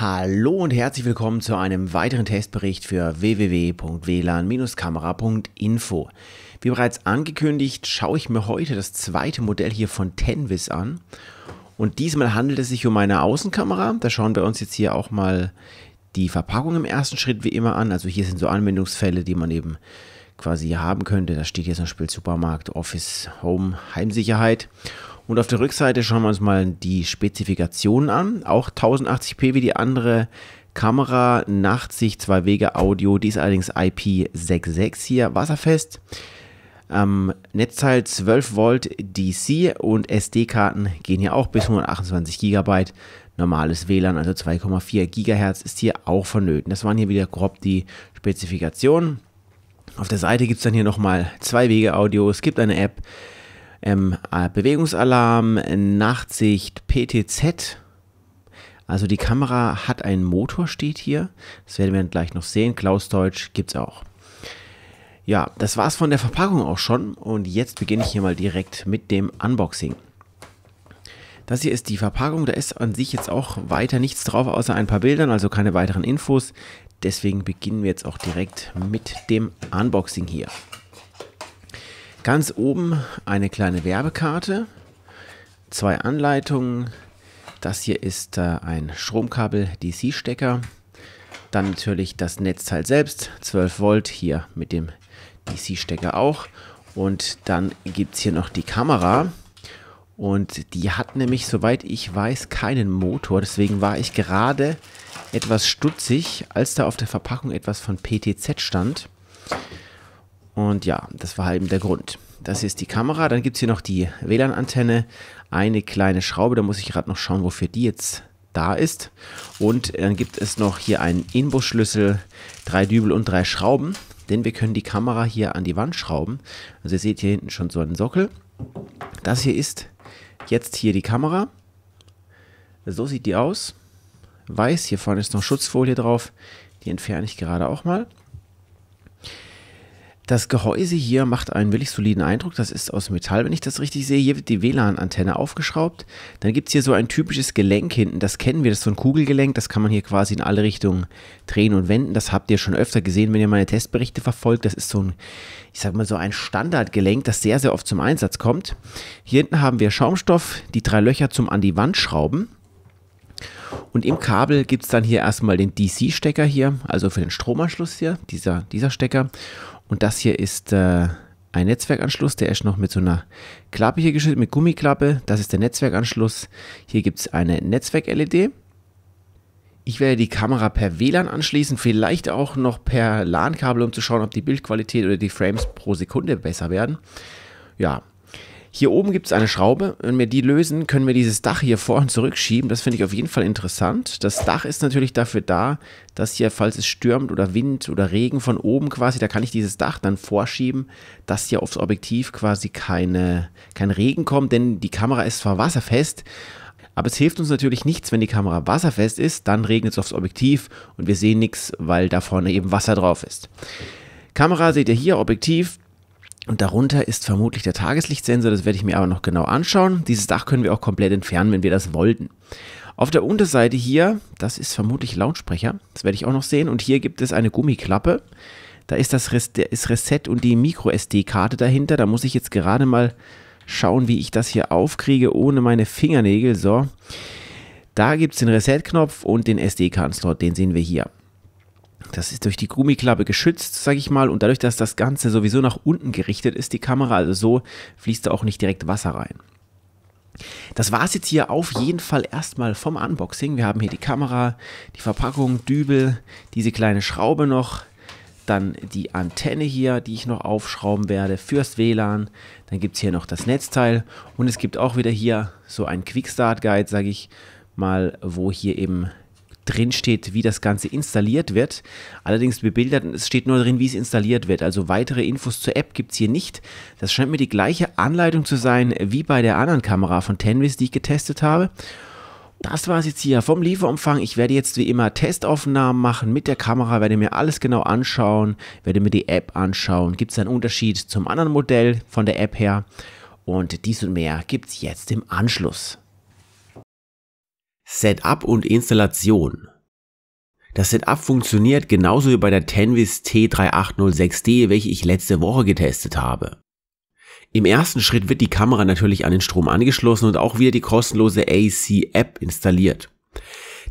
Hallo und herzlich willkommen zu einem weiteren Testbericht für www.wlan-kamera.info. Wie bereits angekündigt, schaue ich mir heute das zweite Modell hier von Tenvis an. Und diesmal handelt es sich um eine Außenkamera. Da schauen wir uns jetzt hier auch mal die Verpackung im ersten Schritt wie immer an. Also hier sind so Anwendungsfälle, die man eben quasi haben könnte. Da steht hier zum Beispiel Supermarkt, Office, Home, Heimsicherheit. Und auf der Rückseite schauen wir uns mal die Spezifikationen an. Auch 1080p wie die andere Kamera, Nachtsicht, zwei Wege Audio, die ist allerdings IP66 hier, wasserfest. Ähm, Netzteil 12 Volt DC und SD-Karten gehen hier auch bis 128 GB. Normales WLAN, also 2,4 GHz, ist hier auch vonnöten. Das waren hier wieder grob die Spezifikationen. Auf der Seite gibt es dann hier nochmal zwei Wege Audio. Es gibt eine App ähm, Bewegungsalarm, Nachtsicht, PTZ. Also die Kamera hat einen Motor, steht hier. Das werden wir dann gleich noch sehen. Klaus Deutsch gibt es auch. Ja, das war's von der Verpackung auch schon. Und jetzt beginne ich hier mal direkt mit dem Unboxing. Das hier ist die Verpackung. Da ist an sich jetzt auch weiter nichts drauf, außer ein paar Bildern, also keine weiteren Infos. Deswegen beginnen wir jetzt auch direkt mit dem Unboxing hier. Ganz oben eine kleine Werbekarte, zwei Anleitungen. Das hier ist äh, ein Stromkabel DC-Stecker. Dann natürlich das Netzteil selbst, 12 Volt hier mit dem DC-Stecker auch. Und dann gibt es hier noch die Kamera. Und die hat nämlich, soweit ich weiß, keinen Motor. Deswegen war ich gerade etwas stutzig, als da auf der Verpackung etwas von PTZ stand. Und ja, das war eben halt der Grund. Das ist die Kamera. Dann gibt es hier noch die WLAN-Antenne. Eine kleine Schraube. Da muss ich gerade noch schauen, wofür die jetzt da ist. Und dann gibt es noch hier einen Inbusschlüssel, drei Dübel und drei Schrauben. Denn wir können die Kamera hier an die Wand schrauben. Also ihr seht hier hinten schon so einen Sockel. Das hier ist jetzt hier die Kamera. So sieht die aus. Weiß, hier vorne ist noch Schutzfolie drauf. Die entferne ich gerade auch mal. Das Gehäuse hier macht einen wirklich soliden Eindruck. Das ist aus Metall, wenn ich das richtig sehe. Hier wird die WLAN-Antenne aufgeschraubt. Dann gibt es hier so ein typisches Gelenk hinten. Das kennen wir, das ist so ein Kugelgelenk. Das kann man hier quasi in alle Richtungen drehen und wenden. Das habt ihr schon öfter gesehen, wenn ihr meine Testberichte verfolgt. Das ist so ein, ich sag mal, so ein Standardgelenk, das sehr, sehr oft zum Einsatz kommt. Hier hinten haben wir Schaumstoff, die drei Löcher zum an die Wand schrauben. Und im Kabel gibt es dann hier erstmal den DC-Stecker hier, also für den Stromanschluss hier, dieser, dieser Stecker. Und das hier ist äh, ein Netzwerkanschluss, der ist noch mit so einer Klappe hier geschüttet, mit Gummiklappe. Das ist der Netzwerkanschluss. Hier gibt es eine Netzwerk-LED. Ich werde die Kamera per WLAN anschließen, vielleicht auch noch per LAN-Kabel, um zu schauen, ob die Bildqualität oder die Frames pro Sekunde besser werden. Ja, hier oben gibt es eine Schraube. Wenn wir die lösen, können wir dieses Dach hier vor und zurückschieben. Das finde ich auf jeden Fall interessant. Das Dach ist natürlich dafür da, dass hier, falls es stürmt oder Wind oder Regen von oben quasi, da kann ich dieses Dach dann vorschieben, dass hier aufs Objektiv quasi keine, kein Regen kommt, denn die Kamera ist zwar wasserfest, aber es hilft uns natürlich nichts, wenn die Kamera wasserfest ist, dann regnet es aufs Objektiv und wir sehen nichts, weil da vorne eben Wasser drauf ist. Kamera seht ihr hier, Objektiv, und darunter ist vermutlich der Tageslichtsensor, das werde ich mir aber noch genau anschauen. Dieses Dach können wir auch komplett entfernen, wenn wir das wollten. Auf der Unterseite hier, das ist vermutlich Lautsprecher, das werde ich auch noch sehen. Und hier gibt es eine Gummiklappe. Da ist das Res ist Reset und die Micro-SD-Karte dahinter. Da muss ich jetzt gerade mal schauen, wie ich das hier aufkriege ohne meine Fingernägel. So, da gibt es den Reset-Knopf und den SD-Karten-Slot, den sehen wir hier das ist durch die Gummiklappe geschützt, sage ich mal, und dadurch, dass das Ganze sowieso nach unten gerichtet ist, die Kamera, also so fließt da auch nicht direkt Wasser rein. Das war es jetzt hier auf jeden Fall erstmal vom Unboxing. Wir haben hier die Kamera, die Verpackung, Dübel, diese kleine Schraube noch, dann die Antenne hier, die ich noch aufschrauben werde fürs WLAN. Dann gibt es hier noch das Netzteil und es gibt auch wieder hier so ein Quickstart-Guide, sage ich mal, wo hier eben drin steht, wie das Ganze installiert wird. Allerdings bebildert, es steht nur drin, wie es installiert wird. Also weitere Infos zur App gibt es hier nicht. Das scheint mir die gleiche Anleitung zu sein wie bei der anderen Kamera von Tenvis, die ich getestet habe. Das war es jetzt hier vom Lieferumfang. Ich werde jetzt wie immer Testaufnahmen machen mit der Kamera, werde mir alles genau anschauen, werde mir die App anschauen. Gibt es einen Unterschied zum anderen Modell von der App her? Und dies und mehr gibt es jetzt im Anschluss. Setup und Installation. Das Setup funktioniert genauso wie bei der Tenvis T3806D, welche ich letzte Woche getestet habe. Im ersten Schritt wird die Kamera natürlich an den Strom angeschlossen und auch wieder die kostenlose AC-App installiert.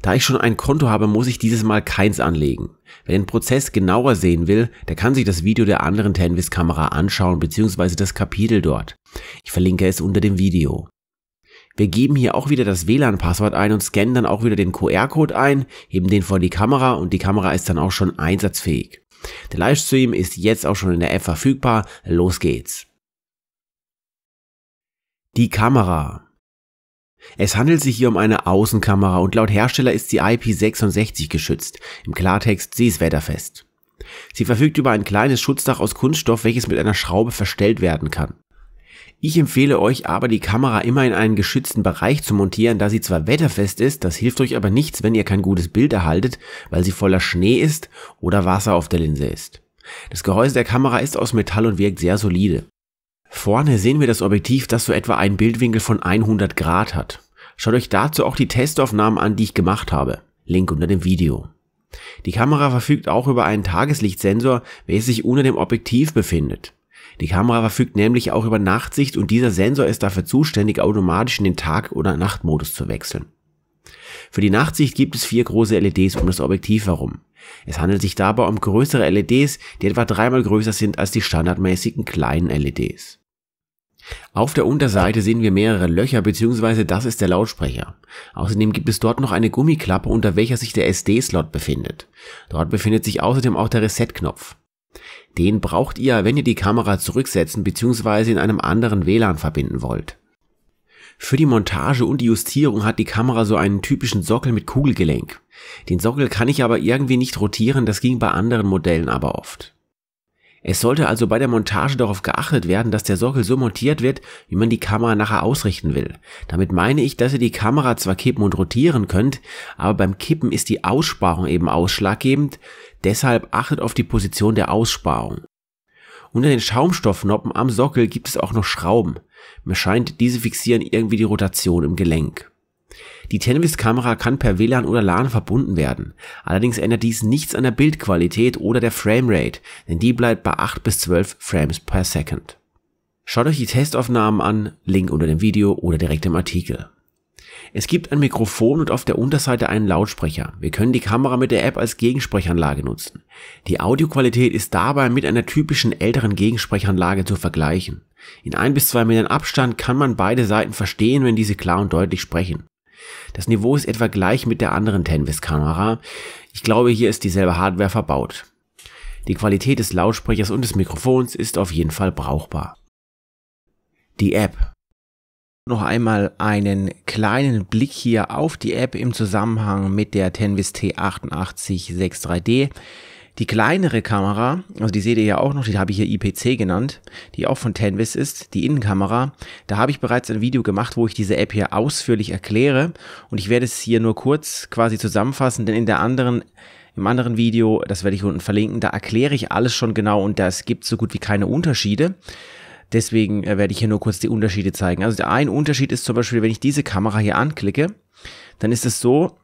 Da ich schon ein Konto habe, muss ich dieses Mal keins anlegen. Wer den Prozess genauer sehen will, der kann sich das Video der anderen Tenvis-Kamera anschauen bzw. das Kapitel dort. Ich verlinke es unter dem Video. Wir geben hier auch wieder das WLAN-Passwort ein und scannen dann auch wieder den QR-Code ein, heben den vor die Kamera und die Kamera ist dann auch schon einsatzfähig. Der Livestream ist jetzt auch schon in der App verfügbar. Los geht's. Die Kamera. Es handelt sich hier um eine Außenkamera und laut Hersteller ist sie IP66 geschützt. Im Klartext, sie ist wetterfest. Sie verfügt über ein kleines Schutzdach aus Kunststoff, welches mit einer Schraube verstellt werden kann. Ich empfehle euch aber, die Kamera immer in einen geschützten Bereich zu montieren, da sie zwar wetterfest ist, das hilft euch aber nichts, wenn ihr kein gutes Bild erhaltet, weil sie voller Schnee ist oder Wasser auf der Linse ist. Das Gehäuse der Kamera ist aus Metall und wirkt sehr solide. Vorne sehen wir das Objektiv, das so etwa einen Bildwinkel von 100 Grad hat. Schaut euch dazu auch die Testaufnahmen an, die ich gemacht habe. Link unter dem Video. Die Kamera verfügt auch über einen Tageslichtsensor, welcher sich unter dem Objektiv befindet. Die Kamera verfügt nämlich auch über Nachtsicht und dieser Sensor ist dafür zuständig, automatisch in den Tag- oder Nachtmodus zu wechseln. Für die Nachtsicht gibt es vier große LEDs um das Objektiv herum. Es handelt sich dabei um größere LEDs, die etwa dreimal größer sind als die standardmäßigen kleinen LEDs. Auf der Unterseite sehen wir mehrere Löcher bzw. das ist der Lautsprecher. Außerdem gibt es dort noch eine Gummiklappe, unter welcher sich der SD-Slot befindet. Dort befindet sich außerdem auch der Reset-Knopf. Den braucht ihr, wenn ihr die Kamera zurücksetzen bzw. in einem anderen WLAN verbinden wollt. Für die Montage und die Justierung hat die Kamera so einen typischen Sockel mit Kugelgelenk. Den Sockel kann ich aber irgendwie nicht rotieren, das ging bei anderen Modellen aber oft. Es sollte also bei der Montage darauf geachtet werden, dass der Sockel so montiert wird, wie man die Kamera nachher ausrichten will. Damit meine ich, dass ihr die Kamera zwar kippen und rotieren könnt, aber beim Kippen ist die Aussparung eben ausschlaggebend, Deshalb achtet auf die Position der Aussparung. Unter den Schaumstoffnoppen am Sockel gibt es auch noch Schrauben. Mir scheint, diese fixieren irgendwie die Rotation im Gelenk. Die Tenvis-Kamera kann per WLAN oder LAN verbunden werden. Allerdings ändert dies nichts an der Bildqualität oder der Framerate, denn die bleibt bei 8 bis 12 Frames per Second. Schaut euch die Testaufnahmen an, Link unter dem Video oder direkt im Artikel. Es gibt ein Mikrofon und auf der Unterseite einen Lautsprecher. Wir können die Kamera mit der App als Gegensprechanlage nutzen. Die Audioqualität ist dabei mit einer typischen älteren Gegensprechanlage zu vergleichen. In ein bis zwei Metern Abstand kann man beide Seiten verstehen, wenn diese klar und deutlich sprechen. Das Niveau ist etwa gleich mit der anderen Tenvis-Kamera. Ich glaube, hier ist dieselbe Hardware verbaut. Die Qualität des Lautsprechers und des Mikrofons ist auf jeden Fall brauchbar. Die App. Noch einmal einen kleinen Blick hier auf die App im Zusammenhang mit der Tenvis T8863D. Die kleinere Kamera, also die seht ihr ja auch noch, die habe ich hier IPC genannt, die auch von Tenvis ist, die Innenkamera. Da habe ich bereits ein Video gemacht, wo ich diese App hier ausführlich erkläre und ich werde es hier nur kurz quasi zusammenfassen, denn in der anderen im anderen Video, das werde ich unten verlinken, da erkläre ich alles schon genau und das gibt so gut wie keine Unterschiede. Deswegen äh, werde ich hier nur kurz die Unterschiede zeigen. Also der ein Unterschied ist zum Beispiel, wenn ich diese Kamera hier anklicke, dann ist es so,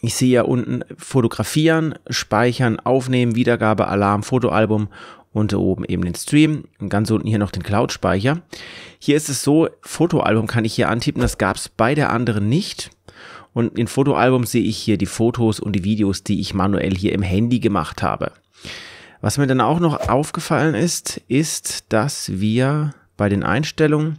ich sehe ja unten fotografieren, speichern, aufnehmen, Wiedergabe, Alarm, Fotoalbum und oben eben den Stream und ganz unten hier noch den Cloud-Speicher. Hier ist es so, Fotoalbum kann ich hier antippen, das gab es bei der anderen nicht. Und in Fotoalbum sehe ich hier die Fotos und die Videos, die ich manuell hier im Handy gemacht habe. Was mir dann auch noch aufgefallen ist, ist, dass wir bei den Einstellungen,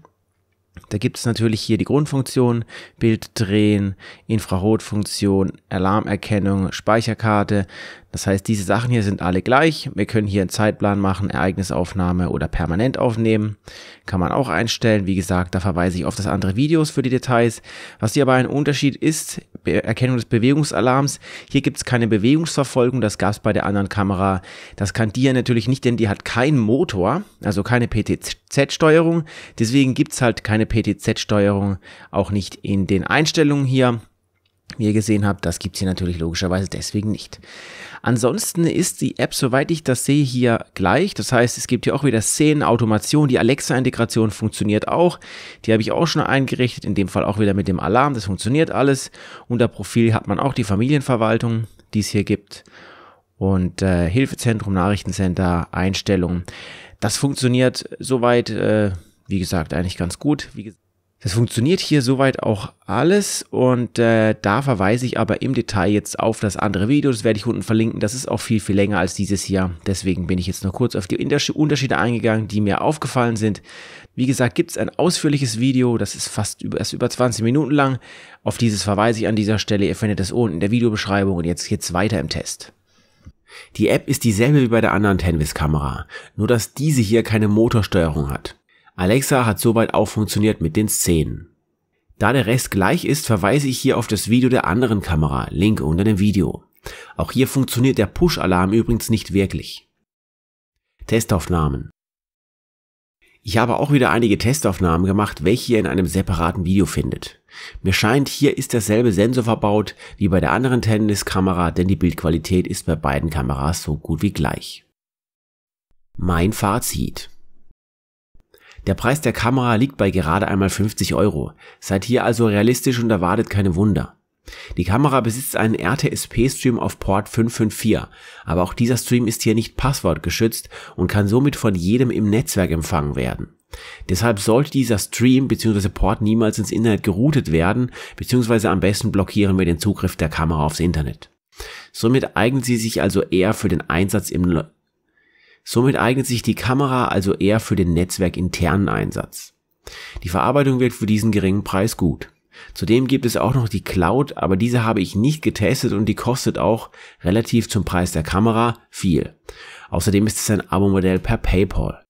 da gibt es natürlich hier die Grundfunktion, Bild drehen, Infrarotfunktion, Alarmerkennung, Speicherkarte. Das heißt, diese Sachen hier sind alle gleich. Wir können hier einen Zeitplan machen, Ereignisaufnahme oder permanent aufnehmen. Kann man auch einstellen. Wie gesagt, da verweise ich auf das andere Videos für die Details. Was hier aber ein Unterschied ist, Erkennung des Bewegungsalarms. Hier gibt es keine Bewegungsverfolgung. Das gab es bei der anderen Kamera. Das kann die ja natürlich nicht, denn die hat keinen Motor, also keine PTZ-Steuerung. Deswegen gibt es halt keine PTZ-Steuerung, auch nicht in den Einstellungen hier wie ihr gesehen habt, das gibt es hier natürlich logischerweise deswegen nicht. Ansonsten ist die App, soweit ich das sehe, hier gleich. Das heißt, es gibt hier auch wieder Szenen, Automation, Die Alexa-Integration funktioniert auch. Die habe ich auch schon eingerichtet. In dem Fall auch wieder mit dem Alarm. Das funktioniert alles. Unter Profil hat man auch die Familienverwaltung, die es hier gibt. Und äh, Hilfezentrum, Nachrichtencenter, Einstellungen. Das funktioniert soweit, äh, wie gesagt, eigentlich ganz gut. Wie gesagt, das funktioniert hier soweit auch alles und äh, da verweise ich aber im Detail jetzt auf das andere Video, das werde ich unten verlinken, das ist auch viel, viel länger als dieses hier, deswegen bin ich jetzt nur kurz auf die Unterschiede eingegangen, die mir aufgefallen sind. Wie gesagt, gibt es ein ausführliches Video, das ist fast über, ist über 20 Minuten lang, auf dieses verweise ich an dieser Stelle, ihr findet das unten in der Videobeschreibung und jetzt geht's weiter im Test. Die App ist dieselbe wie bei der anderen Tenvis-Kamera, nur dass diese hier keine Motorsteuerung hat. Alexa hat soweit auch funktioniert mit den Szenen. Da der Rest gleich ist, verweise ich hier auf das Video der anderen Kamera, Link unter dem Video. Auch hier funktioniert der Push-Alarm übrigens nicht wirklich. Testaufnahmen. Ich habe auch wieder einige Testaufnahmen gemacht, welche ihr in einem separaten Video findet. Mir scheint, hier ist derselbe Sensor verbaut wie bei der anderen Tennis-Kamera, denn die Bildqualität ist bei beiden Kameras so gut wie gleich. Mein Fazit. Der Preis der Kamera liegt bei gerade einmal 50 Euro. Seid hier also realistisch und erwartet keine Wunder. Die Kamera besitzt einen RTSP-Stream auf Port 554, aber auch dieser Stream ist hier nicht passwortgeschützt und kann somit von jedem im Netzwerk empfangen werden. Deshalb sollte dieser Stream bzw. Port niemals ins Internet geroutet werden, bzw. am besten blockieren wir den Zugriff der Kamera aufs Internet. Somit eignet sie sich also eher für den Einsatz im Somit eignet sich die Kamera also eher für den netzwerkinternen Einsatz. Die Verarbeitung wird für diesen geringen Preis gut. Zudem gibt es auch noch die Cloud, aber diese habe ich nicht getestet und die kostet auch relativ zum Preis der Kamera viel. Außerdem ist es ein Abo-Modell per PayPal.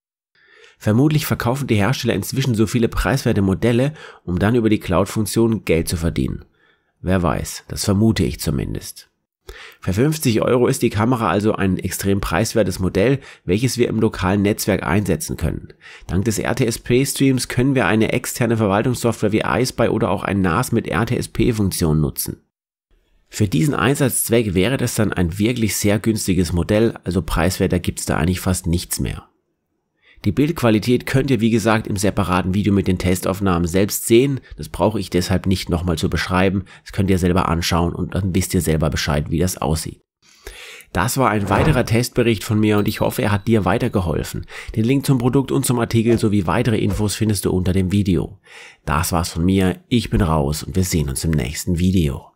Vermutlich verkaufen die Hersteller inzwischen so viele preiswerte Modelle, um dann über die Cloud-Funktion Geld zu verdienen. Wer weiß, das vermute ich zumindest. Für 50 Euro ist die Kamera also ein extrem preiswertes Modell, welches wir im lokalen Netzwerk einsetzen können. Dank des RTSP-Streams können wir eine externe Verwaltungssoftware wie iSpy oder auch ein NAS mit RTSP-Funktion nutzen. Für diesen Einsatzzweck wäre das dann ein wirklich sehr günstiges Modell, also preiswerter gibt's da eigentlich fast nichts mehr. Die Bildqualität könnt ihr wie gesagt im separaten Video mit den Testaufnahmen selbst sehen. Das brauche ich deshalb nicht nochmal zu beschreiben. Das könnt ihr selber anschauen und dann wisst ihr selber Bescheid, wie das aussieht. Das war ein weiterer Testbericht von mir und ich hoffe, er hat dir weitergeholfen. Den Link zum Produkt und zum Artikel sowie weitere Infos findest du unter dem Video. Das war's von mir, ich bin raus und wir sehen uns im nächsten Video.